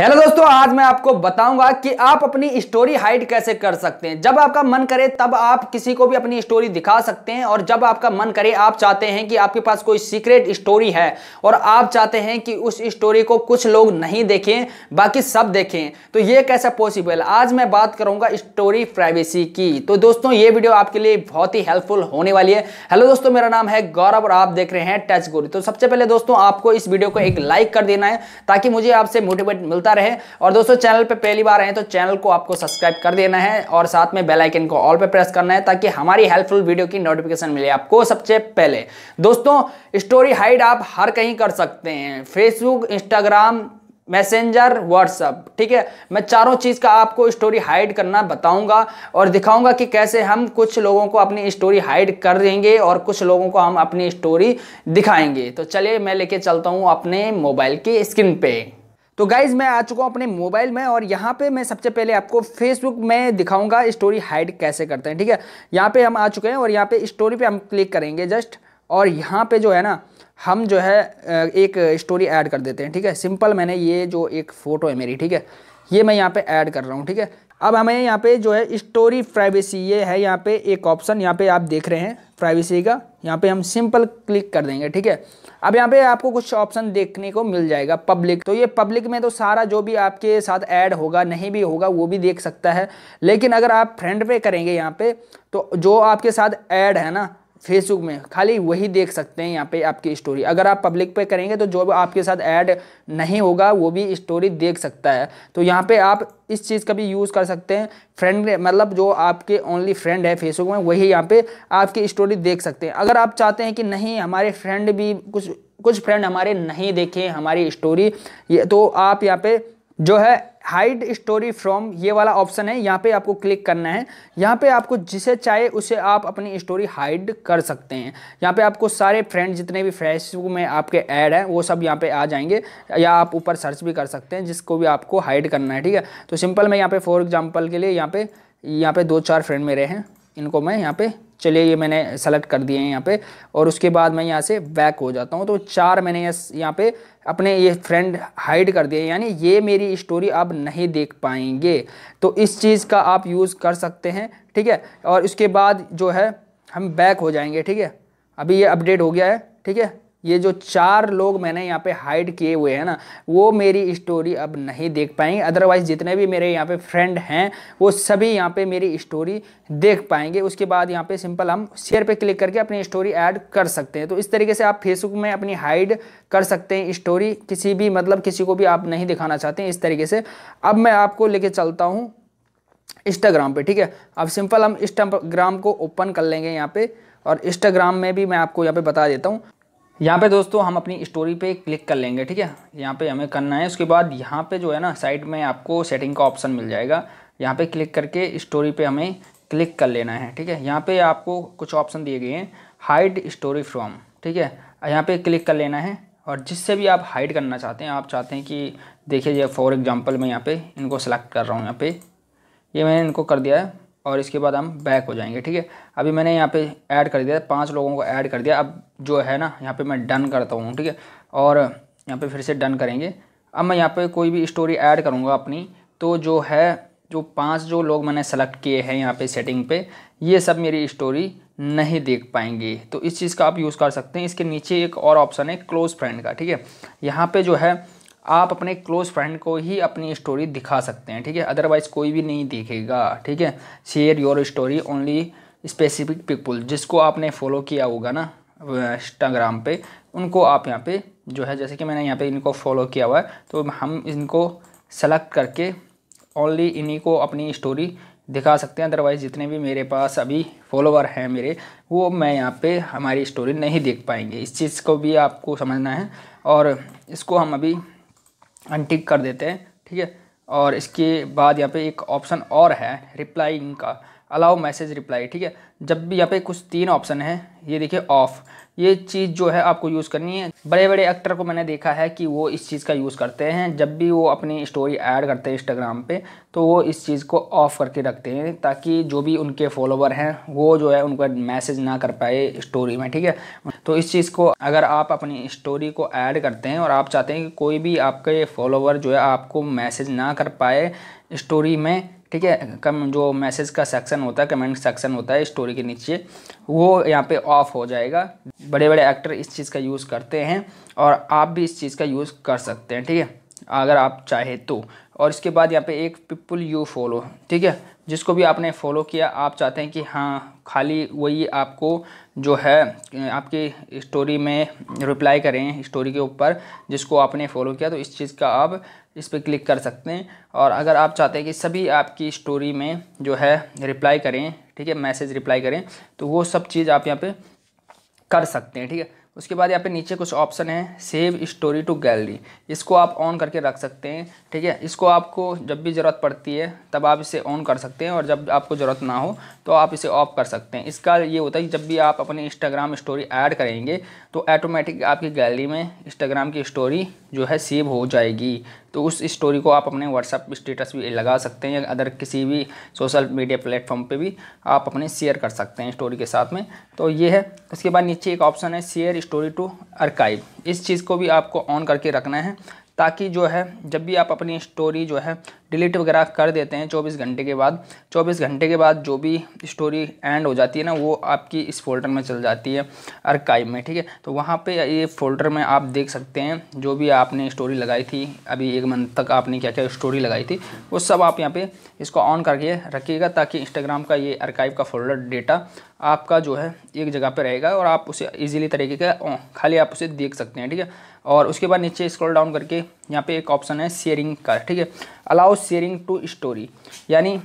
hello दोस्तों आज मैं आपको बताऊंगा कि आप अपनी स्टोरी हाइड कैसे कर सकते हैं जब आपका मन करे तब आप किसी को भी अपनी स्टोरी दिखा सकते हैं और जब आपका मन करे आप चाहते हैं कि आपके पास कोई सीक्रेट स्टोरी है और आप चाहते हैं कि उस स्टोरी को कुछ लोग नहीं देखें बाकी सब देखें तो ये कैसा पॉसिबल आज मैं बात करूंगा स्टोरी प्राइवेसी की तो दोस्तों ये वीडियो आपके लिए बहुत ही हेल्पफुल होने वाली है हेलो दोस्तों मेरा नाम है गौरव और आप देख रहे हैं टच गोरी तो सबसे पहले दोस्तों आपको इस वीडियो को एक लाइक कर देना है ताकि मुझे आपसे मोटिवेट मिल मिलता रहे और दोस्तों चैनल पर पहली बार आए तो चैनल को आपको सब्सक्राइब कर देना है और साथ में बेलाइकन को ऑल पर प्रेस करना है ताकि हमारी हेल्पफुल वीडियो की नोटिफिकेशन मिले आपको सबसे पहले दोस्तों स्टोरी हाइड आप हर कहीं कर सकते हैं फेसबुक इंस्टाग्राम मैसेंजर व्हाट्सअप ठीक है मैं चारों चीज़ का आपको स्टोरी हाइड करना बताऊंगा और दिखाऊंगा कि कैसे हम कुछ लोगों को अपनी स्टोरी हाइड कर देंगे और कुछ लोगों को हम अपनी स्टोरी दिखाएंगे तो चलिए मैं लेके चलता हूँ अपने मोबाइल की स्क्रीन पे तो गाइज मैं आ चुका हूँ अपने मोबाइल में और यहाँ पे मैं सबसे पहले आपको फेसबुक में दिखाऊंगा स्टोरी हाइड कैसे करते हैं ठीक है यहाँ पे हम आ चुके हैं और यहाँ पे स्टोरी पे हम क्लिक करेंगे जस्ट और यहाँ पे जो है ना हम जो है एक स्टोरी ऐड कर देते हैं ठीक है सिंपल मैंने ये जो एक फ़ोटो है मेरी ठीक है ये मैं यहाँ पे ऐड कर रहा हूँ ठीक है अब हमें यहाँ पे जो है स्टोरी प्राइवेसी ये है यहाँ पे एक ऑप्शन यहाँ पे आप देख रहे हैं प्राइवेसी का यहाँ पे हम सिंपल क्लिक कर देंगे ठीक है अब यहाँ पे आपको कुछ ऑप्शन देखने को मिल जाएगा पब्लिक तो ये पब्लिक में तो सारा जो भी आपके साथ ऐड होगा नहीं भी होगा वो भी देख सकता है लेकिन अगर आप फ्रेंड पे करेंगे यहाँ पे तो जो आपके साथ ऐड है ना फेसबुक में खाली वही देख सकते हैं यहाँ पे आपकी स्टोरी अगर आप पब्लिक पे करेंगे तो जो आपके साथ ऐड नहीं होगा वो भी स्टोरी देख सकता है तो यहाँ पे आप इस चीज़ का भी यूज़ कर सकते हैं फ्रेंड मतलब जो आपके ओनली फ्रेंड है फेसबुक में वही यहाँ पे आपकी स्टोरी देख सकते हैं अगर आप चाहते हैं कि नहीं हमारे फ्रेंड भी कुछ कुछ फ्रेंड हमारे नहीं देखे हमारी स्टोरी ये तो आप यहाँ पे जो है हाइड स्टोरी फ्रॉम ये वाला ऑप्शन है यहाँ पे आपको क्लिक करना है यहाँ पे आपको जिसे चाहे उसे आप अपनी स्टोरी हाइड कर सकते हैं यहाँ पे आपको सारे फ्रेंड जितने भी फेसबुक में आपके ऐड हैं वो सब यहाँ पे आ जाएंगे या आप ऊपर सर्च भी कर सकते हैं जिसको भी आपको हाइड करना है ठीक है तो सिंपल मैं यहाँ पे फॉर एग्जाम्पल के लिए यहाँ पे यहाँ पे दो चार फ्रेंड मेरे हैं इनको मैं यहाँ पे चलिए ये मैंने सेलेक्ट कर दिए हैं यहाँ पे और उसके बाद मैं यहाँ से बैक हो जाता हूँ तो चार मैंने यहाँ पे अपने ये फ्रेंड हाइड कर दिए यानी ये मेरी स्टोरी आप नहीं देख पाएंगे तो इस चीज़ का आप यूज़ कर सकते हैं ठीक है और इसके बाद जो है हम बैक हो जाएंगे ठीक है अभी ये अपडेट हो गया है ठीक है ये जो चार लोग मैंने यहाँ पे हाइड किए हुए हैं ना वो मेरी स्टोरी अब नहीं देख पाएंगे अदरवाइज़ जितने भी मेरे यहाँ पे फ्रेंड हैं वो सभी यहाँ पे मेरी स्टोरी देख पाएंगे उसके बाद यहाँ पे सिंपल हम शेयर पे क्लिक करके अपनी स्टोरी ऐड कर सकते हैं तो इस तरीके से आप फेसबुक में अपनी हाइड कर सकते हैं स्टोरी किसी भी मतलब किसी को भी आप नहीं दिखाना चाहते हैं इस तरीके से अब मैं आपको लेके चलता हूँ इंस्टाग्राम पे ठीक है अब सिंपल हम इंस्टाग्राम को ओपन कर लेंगे यहाँ पे और इंस्टाग्राम में भी मैं आपको यहाँ पे बता देता हूँ यहाँ पे दोस्तों हम अपनी स्टोरी पे क्लिक कर लेंगे ठीक है यहाँ पे हमें करना है उसके बाद यहाँ पे जो है ना साइड में आपको सेटिंग का ऑप्शन मिल जाएगा यहाँ पे क्लिक करके स्टोरी पे हमें क्लिक कर लेना है ठीक है यहाँ पे आपको कुछ ऑप्शन दिए गए हैं हाइड स्टोरी फ्रॉम ठीक है यहाँ पे क्लिक कर लेना है और जिससे भी आप हाइड करना चाहते हैं आप चाहते हैं कि देखिए फॉर एग्ज़ाम्पल मैं यहाँ पर इनको सेलेक्ट कर रहा हूँ यहाँ पर ये मैंने इनको कर दिया है और इसके बाद हम बैक हो जाएंगे ठीक है अभी मैंने यहाँ पे ऐड कर दिया पांच लोगों को ऐड कर दिया अब जो है ना यहाँ पे मैं डन करता हूँ ठीक है और यहाँ पे फिर से डन करेंगे अब मैं यहाँ पे कोई भी स्टोरी ऐड करूँगा अपनी तो जो है जो पांच जो लोग मैंने सेलेक्ट किए हैं यहाँ पे सेटिंग पे ये सब मेरी स्टोरी नहीं देख पाएंगे तो इस चीज़ का आप यूज़ कर सकते हैं इसके नीचे एक और ऑप्शन है क्लोज़ फ्रेंड का ठीक है यहाँ पर जो है आप अपने क्लोज फ्रेंड को ही अपनी स्टोरी दिखा सकते हैं ठीक है अदरवाइज़ कोई भी नहीं देखेगा ठीक है share your story only specific people जिसको आपने फॉलो किया होगा ना इंस्टाग्राम पे उनको आप यहाँ पे जो है जैसे कि मैंने यहाँ पे इनको फॉलो किया हुआ है तो हम इनको सेलेक्ट करके ओनली इन्हीं को अपनी स्टोरी दिखा सकते हैं अदरवाइज़ जितने भी मेरे पास अभी फॉलोवर हैं मेरे वो मैं यहाँ पे हमारी स्टोरी नहीं देख पाएंगे इस चीज़ को भी आपको समझना है और इसको हम अभी अनटिक कर देते हैं ठीक है और इसके बाद यहाँ पे एक ऑप्शन और है रिप्लाइंग का अलाउ मैसेज रिप्लाई ठीक है जब भी यहाँ पे कुछ तीन ऑप्शन है ये देखिए ऑफ ये चीज़ जो है आपको यूज़ करनी है बड़े बड़े एक्टर को मैंने देखा है कि वो इस चीज़ का यूज़ करते हैं जब भी वो अपनी स्टोरी ऐड करते हैं इंस्टाग्राम पे तो वो इस चीज़ को ऑफ़ करके रखते हैं ताकि जो भी उनके फॉलोवर हैं वो जो है उनका मैसेज ना कर पाए स्टोरी में ठीक है तो इस चीज़ को अगर आप अपनी स्टोरी को ऐड करते हैं और आप चाहते हैं कि कोई भी आपके फॉलोवर जो है आपको मैसेज ना कर पाए स्टोरी में ठीक है कम जो मैसेज का सेक्शन होता है कमेंट सेक्शन होता है स्टोरी के नीचे वो यहाँ पे ऑफ हो जाएगा बड़े बड़े एक्टर इस चीज़ का यूज़ करते हैं और आप भी इस चीज़ का यूज़ कर सकते हैं ठीक है अगर आप चाहे तो और इसके बाद यहाँ पे एक पीपल यू फॉलो ठीक है जिसको भी आपने फॉलो किया आप चाहते हैं कि हाँ खाली वही आपको जो है आपकी स्टोरी में रिप्लाई करें स्टोरी के ऊपर जिसको आपने फॉलो किया तो इस चीज़ का आप इस पर क्लिक कर सकते हैं और अगर आप चाहते हैं कि सभी आपकी स्टोरी में जो है रिप्लाई करें ठीक है मैसेज रिप्लाई करें तो वो सब चीज़ आप यहाँ पर कर सकते हैं ठीक है उसके बाद यहाँ पे नीचे कुछ ऑप्शन है सेव स्टोरी टू गैलरी इसको आप ऑन करके रख सकते हैं ठीक है इसको आपको जब भी ज़रूरत पड़ती है तब आप इसे ऑन कर सकते हैं और जब आपको ज़रूरत ना हो तो आप इसे ऑफ कर सकते हैं इसका ये होता है कि जब भी आप अपने इंस्टाग्राम स्टोरी ऐड करेंगे तो ऐटोमेटिक आपकी गैलरी में इंस्टाग्राम की स्टोरी जो है सेव हो जाएगी तो उस स्टोरी को आप अपने व्हाट्सअप स्टेटस भी लगा सकते हैं या अदर किसी भी सोशल मीडिया प्लेटफॉर्म पे भी आप अपने शेयर कर सकते हैं स्टोरी के साथ में तो ये है उसके बाद नीचे एक ऑप्शन है शेयर स्टोरी टू अर्काइव इस चीज़ को भी आपको ऑन करके रखना है ताकि जो है जब भी आप अपनी स्टोरी जो है डिलीट वगैरह कर देते हैं चौबीस घंटे के बाद चौबीस घंटे के बाद जो भी स्टोरी एंड हो जाती है ना वो आपकी इस फोल्डर में चल जाती है अर्काइव में ठीक है तो वहाँ पे ये फोल्डर में आप देख सकते हैं जो भी आपने स्टोरी लगाई थी अभी एक मंथ तक आपने क्या क्या स्टोरी लगाई थी वो सब आप यहाँ पर इसको ऑन करके रखिएगा ताकि इंस्टाग्राम का ये अर्काइव का फोल्डर डेटा आपका जो है एक जगह पे रहेगा और आप उसे इजीली तरीके का खाली आप उसे देख सकते हैं ठीक है और उसके बाद नीचे स्क्रॉल डाउन करके यहाँ पे एक ऑप्शन है शेयरिंग का ठीक है अलाउ शेयरिंग टू स्टोरी यानी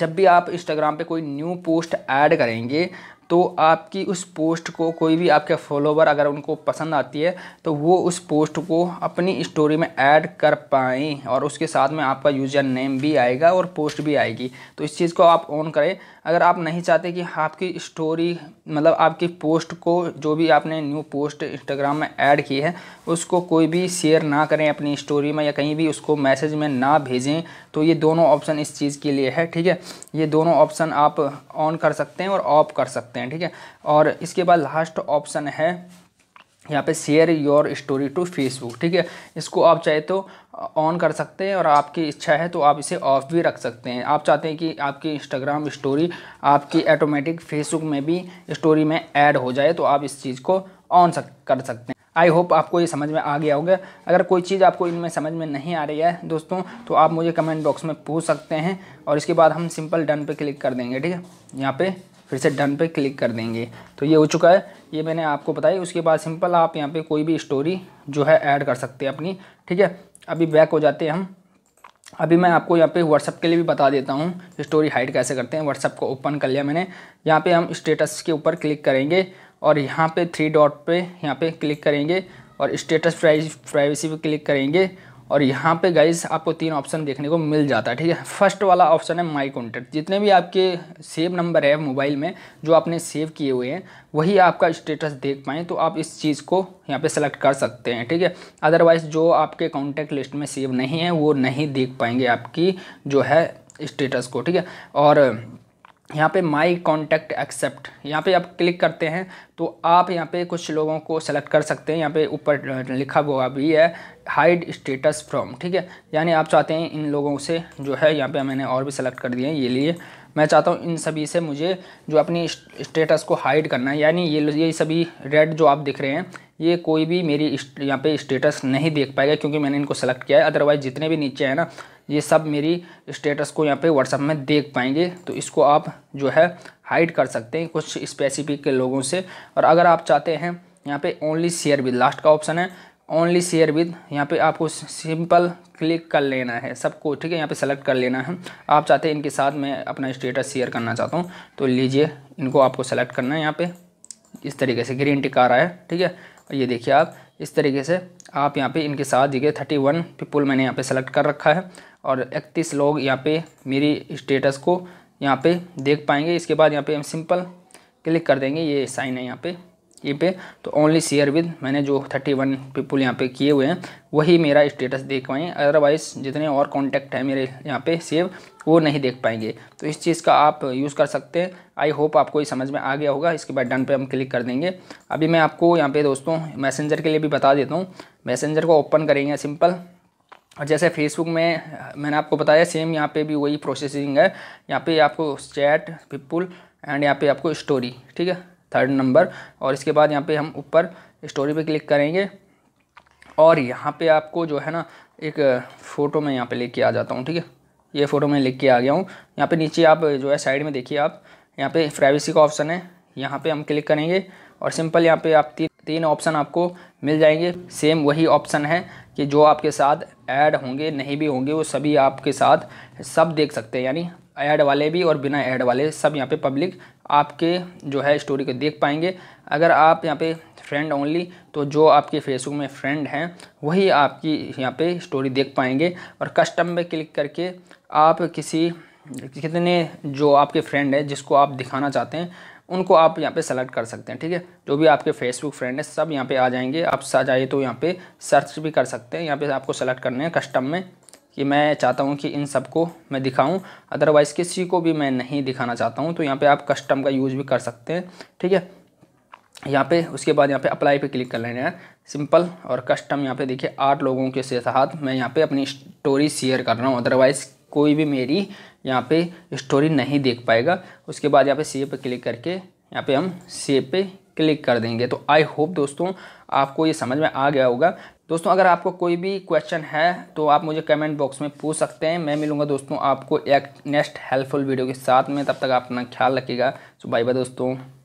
जब भी आप इंस्टाग्राम पे कोई न्यू पोस्ट ऐड करेंगे तो आपकी उस पोस्ट को कोई भी आपके फॉलोवर अगर उनको पसंद आती है तो वो उस पोस्ट को अपनी स्टोरी में ऐड कर पाएँ और उसके साथ में आपका यूजर नेम भी आएगा और पोस्ट भी आएगी तो इस चीज़ को आप ऑन करें अगर आप नहीं चाहते कि आपकी स्टोरी मतलब आपकी पोस्ट को जो भी आपने न्यू पोस्ट इंस्टाग्राम में ऐड की है उसको कोई भी शेयर ना करें अपनी स्टोरी में या कहीं भी उसको मैसेज में ना भेजें तो ये दोनों ऑप्शन इस चीज़ के लिए है ठीक है ये दोनों ऑप्शन आप ऑन कर सकते हैं और ऑफ कर सकते हैं ठीक है और इसके बाद लास्ट ऑप्शन है यहाँ पे share your story to Facebook ठीक है इसको आप चाहे तो ऑन कर सकते हैं और आपकी इच्छा है तो आप इसे ऑफ भी रख सकते हैं आप चाहते हैं कि आपकी इंस्टाग्राम स्टोरी आपकी ऑटोमेटिक फेसबुक में भी स्टोरी में ऐड हो जाए तो आप इस चीज़ को ऑन सक, कर सकते हैं आई होप आपको ये समझ में आ गया होगा अगर कोई चीज़ आपको इनमें समझ में नहीं आ रही है दोस्तों तो आप मुझे कमेंट बॉक्स में पूछ सकते हैं और इसके बाद हम सिंपल डन पे क्लिक कर देंगे ठीक है यहाँ पे फिर से डन पे क्लिक कर देंगे तो ये हो चुका है ये मैंने आपको बताई उसके बाद सिंपल आप यहाँ पे कोई भी स्टोरी जो है ऐड कर सकते हैं अपनी ठीक है अभी बैक हो जाते हैं हम अभी मैं आपको यहाँ पे व्हाट्सअप के लिए भी बता देता हूँ स्टोरी हाइड कैसे करते हैं व्हाट्सअप को ओपन कर लिया मैंने यहाँ पर हम स्टेटस के ऊपर क्लिक करेंगे और यहाँ पर थ्री डॉट पर यहाँ पर क्लिक करेंगे और स्टेटस प्राइवेसी पर क्लिक करेंगे और यहाँ पे गाइस आपको तीन ऑप्शन देखने को मिल जाता है ठीक है फर्स्ट वाला ऑप्शन है माई कॉन्टैक्ट जितने भी आपके सेव नंबर है मोबाइल में जो आपने सेव किए हुए हैं वही आपका स्टेटस देख पाएँ तो आप इस चीज़ को यहाँ पे सेलेक्ट कर सकते हैं ठीक है अदरवाइज़ जो आपके कॉन्टैक्ट लिस्ट में सेव नहीं है वो नहीं देख पाएंगे आपकी जो है स्टेटस को ठीक है और यहाँ पे माई कॉन्टैक्ट एक्सेप्ट यहाँ पे आप क्लिक करते हैं तो आप यहाँ पे कुछ लोगों को सेलेक्ट कर सकते हैं यहाँ पे ऊपर लिखा हुआ भी है हाइड स्टेटस फ्रॉम ठीक है यानी आप चाहते हैं इन लोगों से जो है यहाँ पे मैंने और भी सेलेक्ट कर दिए ये लिए मैं चाहता हूँ इन सभी से मुझे जो अपनी स्टेटस को हाइड करना है यानी ये ये सभी रेड जो आप दिख रहे हैं ये कोई भी मेरी यहाँ पे स्टेटस नहीं देख पाएगा क्योंकि मैंने इनको सेलेक्ट किया है अदरवाइज़ जितने भी नीचे हैं ना ये सब मेरी स्टेटस को यहाँ पे व्हाट्सअप में देख पाएंगे तो इसको आप जो है हाइड कर सकते हैं कुछ स्पेसिफिक लोगों से और अगर आप चाहते हैं यहाँ पे ओनली शेयर विद लास्ट का ऑप्शन है ओनली शेयर विद यहाँ पे आपको सिंपल क्लिक कर लेना है सबको ठीक है यहाँ पे सेलेक्ट कर लेना है आप चाहते हैं इनके साथ मैं अपना स्टेटस शेयर करना चाहता हूँ तो लीजिए इनको आपको सेलेक्ट करना है यहाँ पे इस तरीके से ग्रीन टिक आ रहा है ठीक है ये देखिए आप इस तरीके से आप यहाँ पे इनके साथ देखिए थर्टी वन पीपुल मैंने यहाँ पर सेलेक्ट कर रखा है और इकतीस लोग यहाँ पर मेरी स्टेटस को यहाँ पर देख पाएंगे इसके बाद यहाँ पर हम सिंपल क्लिक कर देंगे ये साइन है यहाँ पर ये पे तो ओनली शेयर विद मैंने जो थर्टी वन पीपुल यहाँ पे किए हुए हैं वही मेरा स्टेटस देख पाएँ अदरवाइज़ जितने और कॉन्टैक्ट हैं मेरे यहाँ पे सेव वो नहीं देख पाएंगे तो इस चीज़ का आप यूज़ कर सकते हैं आई होप आपको ये समझ में आ गया होगा इसके बाद डन पे हम क्लिक कर देंगे अभी मैं आपको यहाँ पे दोस्तों मैसेंजर के लिए भी बता देता हूँ मैसेंजर को ओपन करेंगे सिंपल और जैसे फेसबुक में मैंने आपको बताया सेम यहाँ पे भी वही प्रोसेसिंग है यहाँ पे आपको चैट पिपुल एंड यहाँ पे आपको स्टोरी ठीक है थर्ड नंबर और इसके बाद यहाँ पे हम ऊपर स्टोरी पे क्लिक करेंगे और यहाँ पे आपको जो है ना एक फ़ोटो मैं यहाँ पे लेके आ जाता हूँ ठीक है ये फ़ोटो मैं लेके आ गया हूँ यहाँ पे नीचे आप जो है साइड में देखिए आप यहाँ पे प्राइवेसी का ऑप्शन है यहाँ पे हम क्लिक करेंगे और सिंपल यहाँ पे आप तीन तीन ऑप्शन आपको मिल जाएंगे सेम वही ऑप्शन है कि जो आपके साथ ऐड होंगे नहीं भी होंगे वो सभी आपके साथ सब देख सकते हैं यानी ऐड वाले भी और बिना ऐड वाले सब यहाँ पे पब्लिक आपके जो है स्टोरी को देख पाएंगे अगर आप यहाँ पे फ्रेंड ओनली तो जो आपके फेसबुक में फ्रेंड हैं वही आपकी यहाँ पे स्टोरी देख पाएंगे और कस्टम में क्लिक करके आप किसी कितने जो आपके फ्रेंड है जिसको आप दिखाना चाहते हैं उनको आप यहाँ पे सेलेक्ट कर सकते हैं ठीक है जो भी आपके फेसबुक फ्रेंड है सब यहाँ पे आ जाएंगे आप सा जाइए तो यहाँ पे सर्च भी कर सकते हैं यहाँ पे आपको सेलेक्ट करने हैं कस्टम में कि मैं चाहता हूँ कि इन सबको मैं दिखाऊँ अदरवाइज़ किसी को भी मैं नहीं दिखाना चाहता हूँ तो यहाँ पर आप कस्टम का यूज़ भी कर सकते हैं ठीक है यहाँ पे उसके बाद यहाँ पे अप्लाई पे क्लिक कर लेना है सिंपल और कस्टम यहाँ पे देखिए आठ लोगों के साथ मैं यहाँ पे अपनी स्टोरी शेयर कर रहा हूँ अदरवाइज़ कोई भी मेरी यहाँ पे स्टोरी नहीं देख पाएगा उसके बाद यहाँ पे सेव पे क्लिक करके यहाँ पे हम सेव पे क्लिक कर देंगे तो आई होप दोस्तों आपको ये समझ में आ गया होगा दोस्तों अगर आपको कोई भी क्वेश्चन है तो आप मुझे कमेंट बॉक्स में पूछ सकते हैं मैं मिलूंगा दोस्तों आपको एक नेक्स्ट हेल्पफुल वीडियो के साथ में तब तक आप अपना ख्याल रखिएगा सो बाय बाय दोस्तों